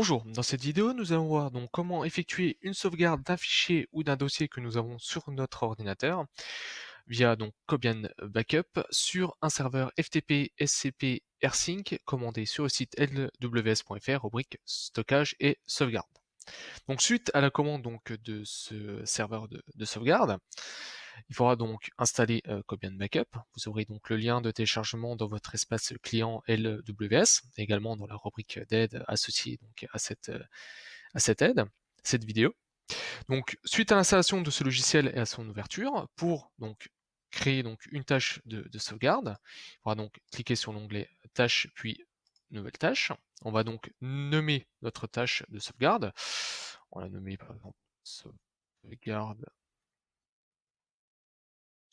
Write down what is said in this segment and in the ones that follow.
Bonjour, dans cette vidéo nous allons voir donc comment effectuer une sauvegarde d'un fichier ou d'un dossier que nous avons sur notre ordinateur via donc Cobian Backup sur un serveur FTP SCP rsync commandé sur le site lws.fr rubrique stockage et sauvegarde. Donc suite à la commande donc de ce serveur de, de sauvegarde, il faudra donc installer euh, Cobian Backup. Vous aurez donc le lien de téléchargement dans votre espace client LWS, également dans la rubrique d'aide associée donc à cette, euh, à cette aide, cette vidéo. Donc, suite à l'installation de ce logiciel et à son ouverture, pour donc créer donc une tâche de, sauvegarde, il faudra donc cliquer sur l'onglet Tâche puis Nouvelle tâche. On va donc nommer notre tâche de sauvegarde. On la nommer par exemple sauvegarde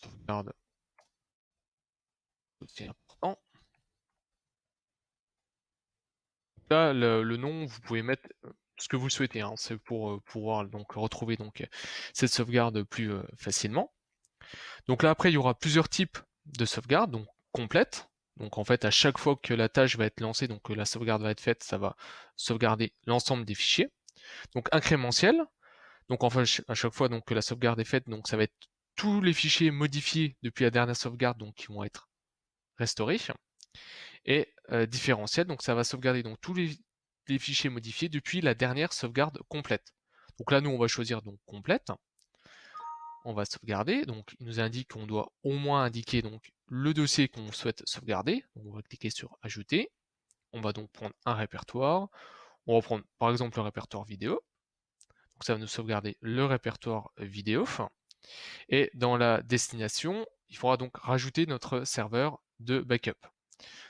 Sauvegarde. Là, le, nom, vous pouvez mettre euh, ce que vous souhaitez. Hein. C'est pour euh, pouvoir donc retrouver donc euh, cette sauvegarde plus facilement. Donc là, après, il y aura plusieurs types de sauvegarde, donc complète. Donc en fait, à chaque fois que la tâche va être lancée, donc la sauvegarde va être faite, ça va sauvegarder l'ensemble des fichiers. Donc incrémentiel. Donc fait à chaque fois donc, que la sauvegarde est faite, donc ça va être tous les fichiers modifiés depuis la dernière sauvegarde donc, qui vont être restaurés et euh, différentiel. Donc ça va sauvegarder donc tous les, fichiers modifiés depuis la dernière sauvegarde complète. Donc là nous on va choisir donc complète. On va sauvegarder. Donc il nous indique qu'on doit au moins indiquer donc le dossier qu'on souhaite sauvegarder. on va cliquer sur ajouter. On va donc prendre un répertoire. On va prendre par exemple le répertoire vidéo. Donc ça va nous sauvegarder le répertoire vidéo. Et dans la destination, il faudra donc rajouter notre serveur de backup.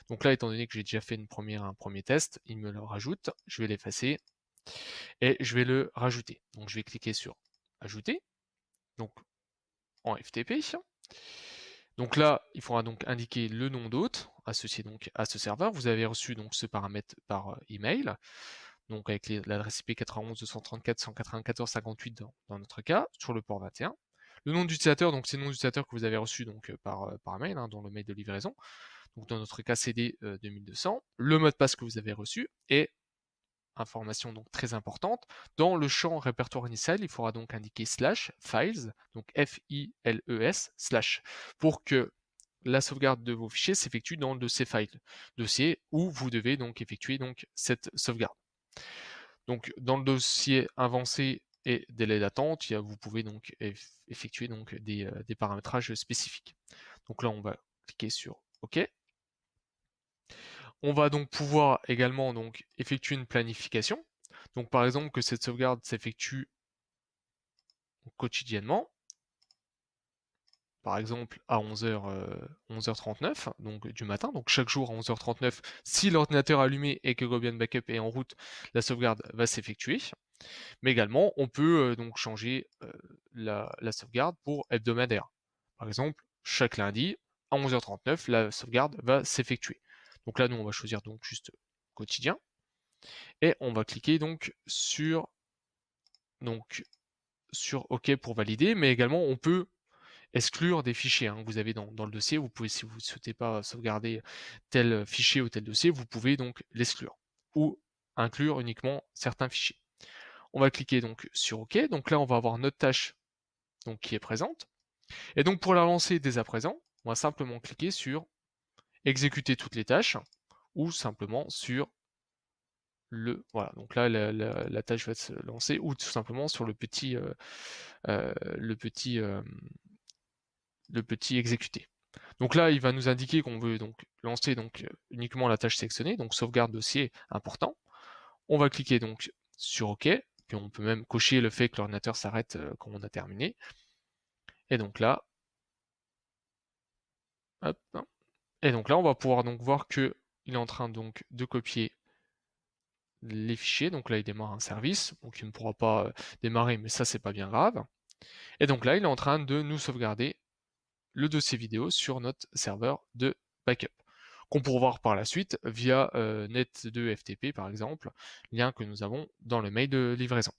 Donc là, étant donné que j'ai déjà fait une première, un premier test, il me le rajoute. Je vais l'effacer et je vais le rajouter. Donc je vais cliquer sur Ajouter, donc en FTP. Donc là, il faudra donc indiquer le nom d'hôte associé donc à ce serveur. Vous avez reçu donc ce paramètre par euh, email, donc avec l'adresse IP 91 234 194 58 dans notre cas, sur le port 21. Le nom d'utilisateur, donc c'est le nom d'utilisateur que vous avez reçu donc, par, par mail, hein, dans le mail de livraison. Donc dans notre cas CD 2200, le mot de passe que vous avez reçu et information donc très importante. Dans le champ répertoire initial, il faudra donc indiquer slash files, donc F-I-L-E-S, slash, pour que la sauvegarde de vos fichiers s'effectue dans le dossier files », dossier où vous devez donc effectuer donc cette sauvegarde. Donc dans le dossier avancé, et délai d'attente, vous pouvez donc effectuer donc euh, des, paramétrages spécifiques. Donc là, on va cliquer sur OK. On va donc pouvoir également donc, effectuer une planification. Donc par exemple que cette sauvegarde s'effectue quotidiennement, par exemple à 11h, euh, 11h39 donc, du matin, donc chaque jour à 11h39, si l'ordinateur allumé et que Gobian Backup est en route, la sauvegarde va s'effectuer. Mais également, on peut donc changer la, sauvegarde pour hebdomadaire. Par exemple, chaque lundi, à 11h39, la sauvegarde va s'effectuer. Donc là, nous, on va choisir donc juste quotidien. Et on va cliquer donc sur, donc, sur OK pour valider, mais également on peut exclure des fichiers. Hein. Vous avez dans, dans, le dossier, vous pouvez, si vous ne souhaitez pas sauvegarder tel fichier ou tel dossier, vous pouvez donc l'exclure ou inclure uniquement certains fichiers on va cliquer donc sur OK. Donc là, on va avoir notre tâche donc, qui est présente. Et donc pour la lancer dès à présent, on va simplement cliquer sur exécuter toutes les tâches ou simplement sur le voilà donc là la, tâche va se lancer ou tout simplement sur le petit euh, euh, le petit euh, le petit exécuter donc là il va nous indiquer qu'on veut donc lancer donc uniquement la tâche sélectionnée donc sauvegarde dossier important on va cliquer donc sur OK on peut même cocher le fait que l'ordinateur s'arrête euh, quand on a terminé. Et donc là, hein. et donc là, on va pouvoir donc voir que il est en train donc de copier les fichiers. Donc là, il démarre un service, donc il ne pourra pas euh, démarrer, mais ça, c'est pas bien grave. Et donc là, il est en train de nous sauvegarder le dossier vidéo sur notre serveur de backup qu'on pourra voir par la suite via euh, Net2FTP par exemple, lien que nous avons dans le mail de livraison.